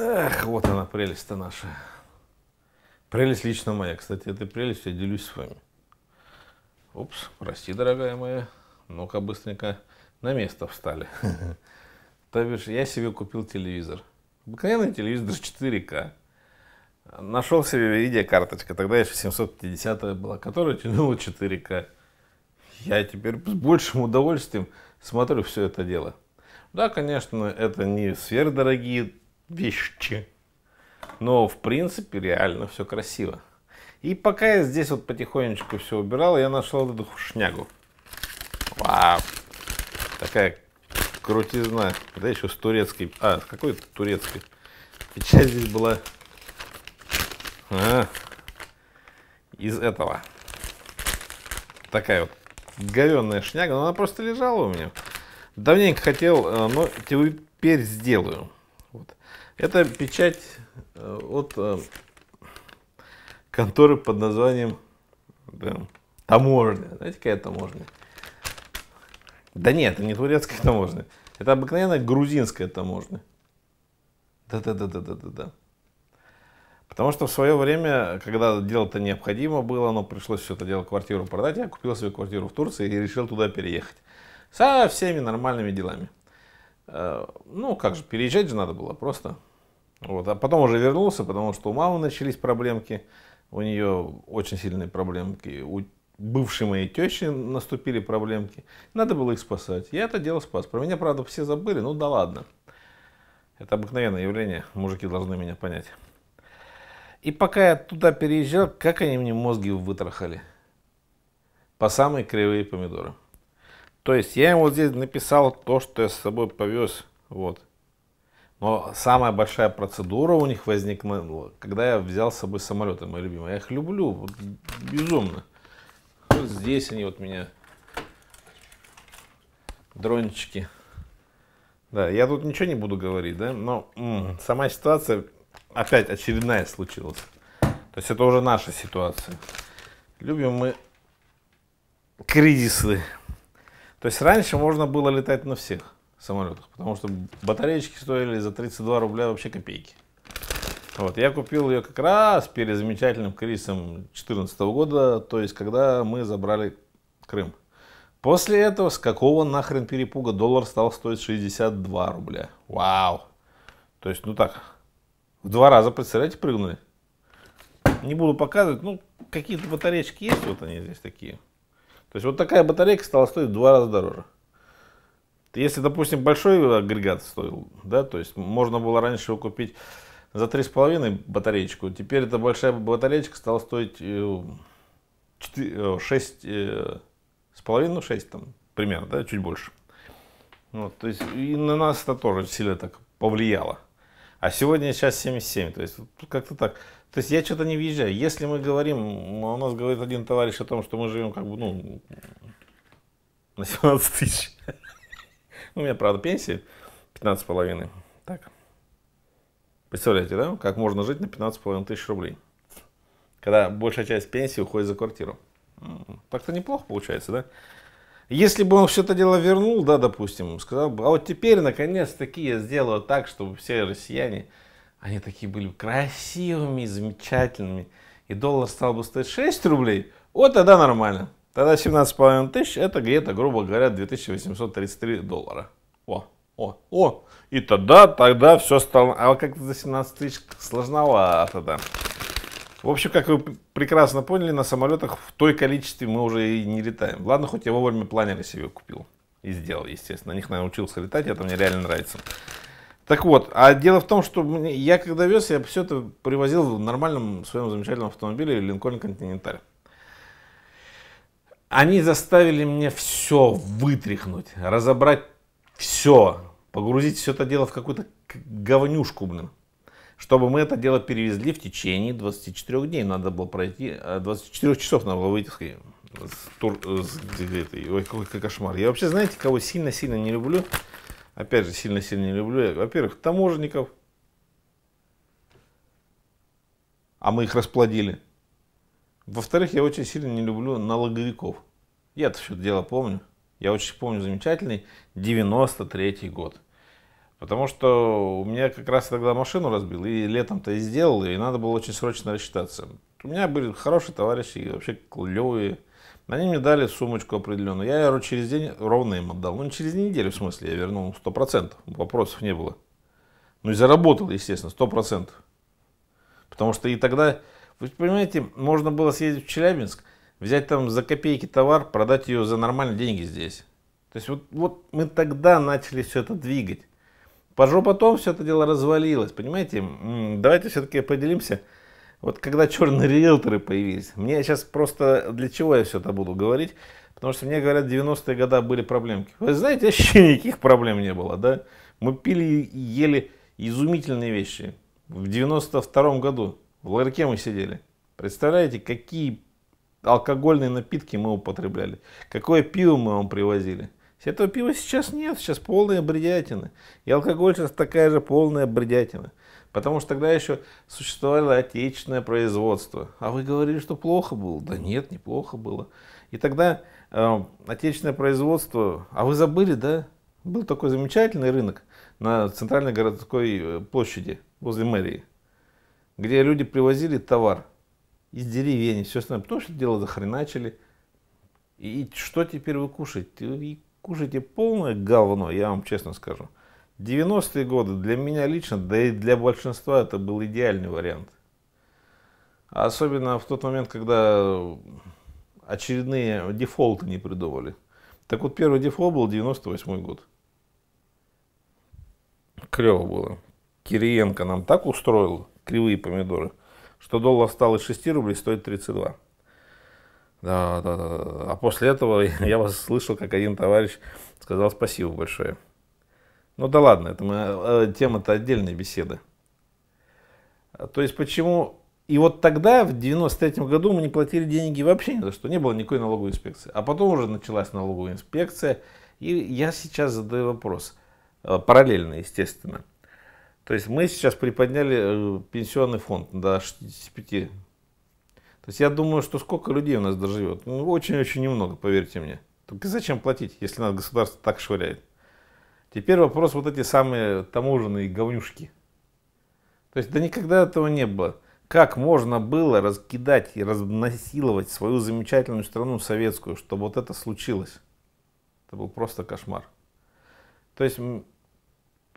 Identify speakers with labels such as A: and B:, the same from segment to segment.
A: Эх, вот она, прелесть-то наша. Прелесть лично моя. Кстати, этой прелестью я делюсь с вами. Упс, прости, дорогая моя. Ну-ка, быстренько на место встали. То бишь, я себе купил телевизор. Обыкновенный телевизор 4К. Нашел себе видеокарточка, тогда еще 750 была, которая тянула 4К. Я теперь с большим удовольствием смотрю все это дело. Да, конечно, это не сверхдорогие вещи. Но, в принципе, реально все красиво. И пока я здесь вот потихонечку все убирал, я нашел эту шнягу. Вау! Такая крутизна. Да еще с турецкой. А, с какой турецкой? Печать здесь была а, из этого. Такая вот говенная шняга. Но она просто лежала у меня. Давненько хотел, э, но теперь сделаю. Это печать э, от э, конторы под названием да, таможня. Знаете, какая таможня? Да нет, это не турецкая таможня. Это обыкновенная грузинская таможня. Да-да-да-да-да-да. да. Потому что в свое время, когда дело-то необходимо было, но пришлось все это дело квартиру продать, я купил себе квартиру в Турции и решил туда переехать. Со всеми нормальными делами. Э, ну, как же, переезжать же надо было просто. Вот. А потом уже вернулся, потому что у мамы начались проблемки. У нее очень сильные проблемки. У бывшей моей тещи наступили проблемки. Надо было их спасать. Я это дело спас. Про меня, правда, все забыли. Ну да ладно. Это обыкновенное явление. Мужики должны меня понять. И пока я туда переезжал, как они мне мозги вытрахали. По самые кривые помидоры. То есть я им вот здесь написал то, что я с собой повез. Вот. Но самая большая процедура у них возникла, когда я взял с собой самолеты, мои любимые. Я их люблю, вот, безумно. Вот здесь они вот меня, дрончики. Да, я тут ничего не буду говорить, да, но м- сама ситуация опять очередная случилась. То есть это уже наша ситуация. Любим мы кризисы. То есть раньше можно было летать на всех самолетах, потому что батареечки стоили за 32 рубля вообще копейки. Вот, я купил ее как раз перед замечательным кризисом 2014 года, то есть когда мы забрали Крым. После этого с какого нахрен перепуга доллар стал стоить 62 рубля. Вау! То есть, ну так, в два раза, представляете, прыгнули. Не буду показывать, ну, какие-то батареечки есть, вот они здесь такие. То есть, вот такая батарейка стала стоить в два раза дороже. Если, допустим, большой агрегат стоил, да, то есть можно было раньше его купить за 3,5 батареечку, теперь эта большая батареечка стала стоить 6,5-6 э, э, э, там примерно, да, чуть больше. Вот, ну, то есть и на нас это тоже сильно так повлияло. А сегодня сейчас 77, то есть как-то так. То есть я что-то не въезжаю. Если мы говорим, у нас говорит один товарищ о том, что мы живем как бы, ну, на 17 тысяч. Ну, у меня, правда, пенсия половиной. Так. Представляете, да? Как можно жить на половиной тысяч рублей? Когда большая часть пенсии уходит за квартиру. Так-то неплохо получается, да? Если бы он все это дело вернул, да, допустим, сказал бы, а вот теперь, наконец-таки, я сделаю так, чтобы все россияне, они такие были красивыми, замечательными, и доллар стал бы стоить 6 рублей, вот тогда нормально. Тогда 17,5 тысяч это где-то, грубо говоря, 2833 доллара. О, о, о. И тогда, тогда все стало... А как-то за 17 тысяч сложновато да. В общем, как вы прекрасно поняли, на самолетах в той количестве мы уже и не летаем. Ладно, хоть я вовремя планеры себе купил и сделал, естественно. На них научился летать, это мне реально нравится. Так вот, а дело в том, что я когда вез, я все это привозил в нормальном своем замечательном автомобиле Lincoln Continental. Они заставили меня все вытряхнуть, разобрать все, погрузить все это дело в какую-то говнюшку, блин. Чтобы мы это дело перевезли в течение 24 дней, надо было пройти, 24 э, часов надо было выйти с, тур, э, с этой, ой, какой кошмар. Я вообще, знаете, кого сильно-сильно не люблю? Опять же, сильно-сильно не люблю. Во-первых, таможенников, а мы их расплодили. Во-вторых, я очень сильно не люблю налоговиков. Я это все дело помню. Я очень помню замечательный 93 год. Потому что у меня как раз тогда машину разбил, и летом-то и сделал, и надо было очень срочно рассчитаться. У меня были хорошие товарищи, вообще клевые. Они мне дали сумочку определенную. Я ее через день ровно им отдал. Ну, не через неделю, в смысле, я вернул 100%. Вопросов не было. Ну, и заработал, естественно, 100%. Потому что и тогда вы понимаете, можно было съездить в Челябинск, взять там за копейки товар, продать ее за нормальные деньги здесь. То есть вот, вот мы тогда начали все это двигать. Пожо потом все это дело развалилось, понимаете? Давайте все-таки поделимся. Вот когда черные риэлторы появились, мне сейчас просто для чего я все это буду говорить, потому что мне говорят, 90-е годы были проблемки. Вы знаете, вообще никаких проблем не было, да? Мы пили и ели изумительные вещи в 92 году. В ларьке мы сидели. Представляете, какие алкогольные напитки мы употребляли, какое пиво мы вам привозили. Этого пива сейчас нет, сейчас полная бредятина. И алкоголь сейчас такая же полная бредятина. Потому что тогда еще существовало отечественное производство. А вы говорили, что плохо было. Да нет, неплохо было. И тогда э, отечественное производство... А вы забыли, да? Был такой замечательный рынок на центральной городской э, площади возле мэрии где люди привозили товар из деревень все остальное, потому что дело захреначили. И, и что теперь вы кушаете? Вы кушаете полное говно, я вам честно скажу. 90-е годы для меня лично, да и для большинства это был идеальный вариант. А особенно в тот момент, когда очередные дефолты не придумали. Так вот, первый дефолт был 98 год. Клево было. Кириенко нам так устроил кривые помидоры, что доллар стал из 6 рублей стоит 32. Да, да, да. А после этого я вас слышал, как один товарищ сказал спасибо большое. Ну да ладно, это э, тема-то отдельной беседы. А, то есть почему... И вот тогда, в 93 году, мы не платили деньги вообще ни за что, не было никакой налоговой инспекции. А потом уже началась налоговая инспекция, и я сейчас задаю вопрос, э, параллельно, естественно. То есть мы сейчас приподняли э, пенсионный фонд до 65. То есть я думаю, что сколько людей у нас доживет? Ну, очень-очень немного, поверьте мне. Только зачем платить, если нас государство так швыряет? Теперь вопрос вот эти самые таможенные говнюшки. То есть да никогда этого не было. Как можно было раскидать и разнасиловать свою замечательную страну советскую, чтобы вот это случилось? Это был просто кошмар. То есть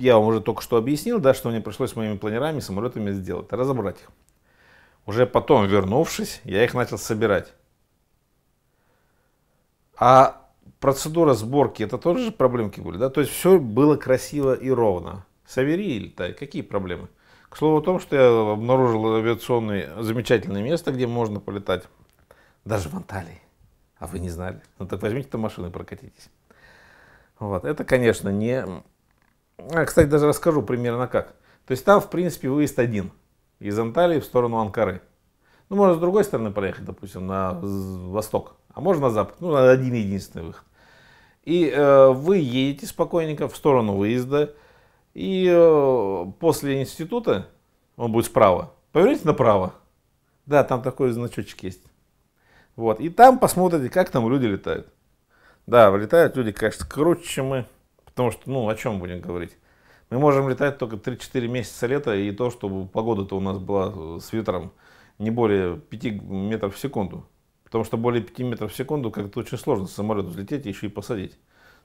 A: я вам уже только что объяснил, да, что мне пришлось с моими планерами, самолетами сделать, разобрать их. Уже потом, вернувшись, я их начал собирать. А процедура сборки, это тоже же проблемки были, да? То есть все было красиво и ровно. Савери и летай, какие проблемы? К слову о том, что я обнаружил авиационное замечательное место, где можно полетать. Даже в Анталии. А вы не знали? Ну так возьмите-то машины, и прокатитесь. Вот. Это, конечно, не а, кстати, даже расскажу примерно как. То есть там, в принципе, выезд один из Анталии в сторону Анкары. Ну, можно с другой стороны проехать, допустим, на восток, а можно на запад. Ну, один единственный выход. И э, вы едете спокойненько в сторону выезда, и э, после института, он будет справа, поверните направо. Да, там такой значочек есть. Вот, и там посмотрите, как там люди летают. Да, вылетают люди, конечно, круче, чем мы. Потому что, ну, о чем будем говорить? Мы можем летать только 3-4 месяца лета, и то, чтобы погода-то у нас была э, с ветром не более 5 метров в секунду. Потому что более 5 метров в секунду как-то очень сложно самолет взлететь и еще и посадить.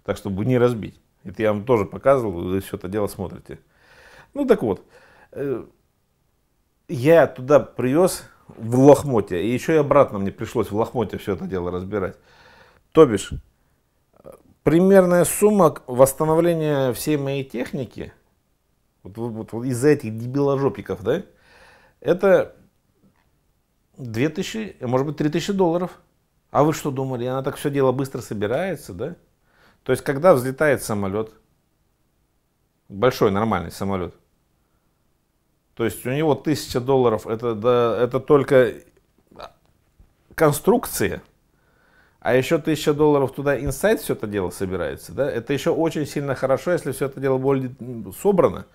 A: Так, чтобы не разбить. Это я вам тоже показывал, вы все это дело смотрите. Ну так вот, э, я туда привез в лохмотье, и еще и обратно мне пришлось в лохмотье все это дело разбирать. То бишь, примерная сумма восстановления всей моей техники, вот, вот, вот из-за этих дебиложопиков, да, это 2000, может быть, 3000 долларов. А вы что думали, она так все дело быстро собирается, да? То есть, когда взлетает самолет, большой нормальный самолет, то есть у него 1000 долларов, это, да, это только конструкция, а еще 1000 долларов туда инсайт все это дело собирается, да, это еще очень сильно хорошо, если все это дело будет собрано.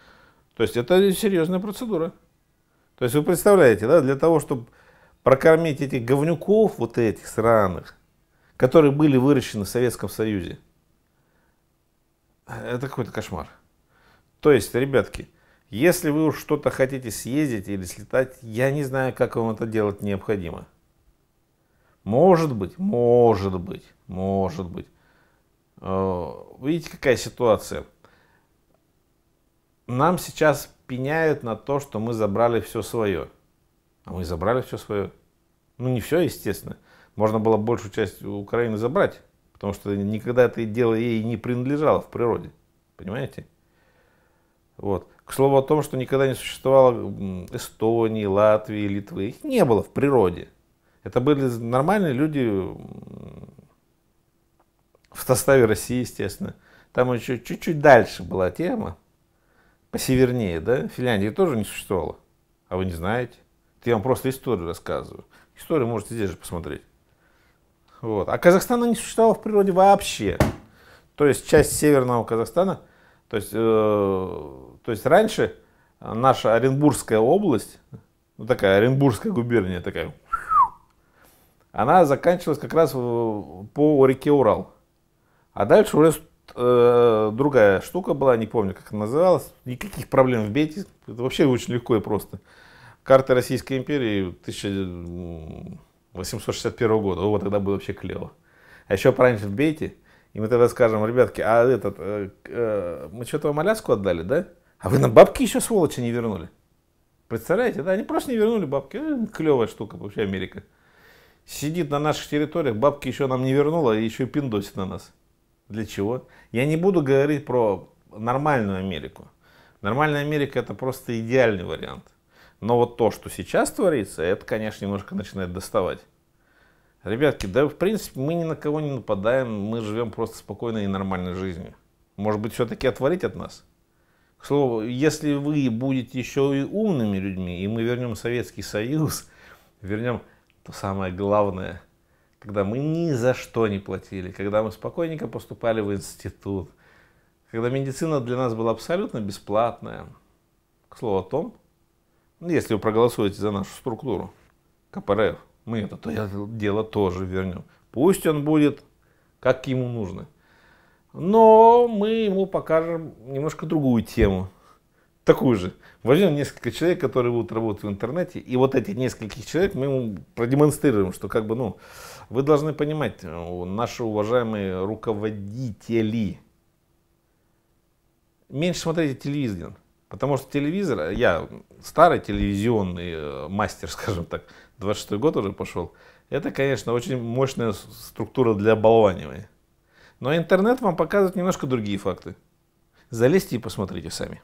A: То есть это серьезная процедура. То есть вы представляете, да, для того, чтобы прокормить этих говнюков вот этих сраных, которые были выращены в Советском Союзе, э, это какой-то кошмар. То есть, ребятки, если вы уж что-то хотите съездить или слетать, я не знаю, как вам это делать необходимо. Может быть, может быть, может быть. Э, видите, какая ситуация? Нам сейчас пеняют на то, что мы забрали все свое. А мы забрали все свое. Ну, не все, естественно. Можно было большую часть Украины забрать, потому что никогда это дело ей не принадлежало в природе. Понимаете? Вот. К слову о том, что никогда не существовало Эстонии, Латвии, Литвы. Их не было в природе. Это были нормальные люди в составе России, естественно. Там еще чуть-чуть дальше была тема, посевернее, да? Финляндии тоже не существовало. А вы не знаете. Я вам просто историю рассказываю. Историю можете здесь же посмотреть. Вот. А Казахстана не существовало в природе вообще. То есть часть северного Казахстана, то есть, э, то есть раньше наша Оренбургская область, ну такая Оренбургская губерния такая она заканчивалась как раз э, по реке Урал. А дальше уже э, другая штука была, не помню, как она называлась. Никаких проблем в Бете. Это вообще очень легко и просто. Карта Российской империи 1861 года. О, тогда было вообще клево. А еще пораньше в Бете. И мы тогда скажем, ребятки, а этот, э, э, мы что-то вам Аляску отдали, да? А вы нам бабки еще, сволочи, не вернули. Представляете, да? Они просто не вернули бабки. Э, клевая штука вообще Америка сидит на наших территориях, бабки еще нам не вернула, и еще пиндосит на нас. Для чего? Я не буду говорить про нормальную Америку. Нормальная Америка это просто идеальный вариант. Но вот то, что сейчас творится, это, конечно, немножко начинает доставать. Ребятки, да в принципе мы ни на кого не нападаем, мы живем просто спокойной и нормальной жизнью. Может быть, все-таки отворить от нас? К слову, если вы будете еще и умными людьми, и мы вернем Советский Союз, вернем то самое главное, когда мы ни за что не платили, когда мы спокойненько поступали в институт, когда медицина для нас была абсолютно бесплатная. К слову о том, если вы проголосуете за нашу структуру КПРФ, мы это то дело тоже вернем. Пусть он будет, как ему нужно. Но мы ему покажем немножко другую тему – такую же. Возьмем несколько человек, которые будут работать в интернете, и вот эти нескольких человек мы ему продемонстрируем, что как бы, ну, вы должны понимать, э, наши уважаемые руководители, меньше смотрите телевизор, потому что телевизор, э, я старый телевизионный э, мастер, скажем так, 26 год уже пошел, это, конечно, очень мощная структура для оболванивания. Но интернет вам показывает немножко другие факты. Залезьте и посмотрите сами.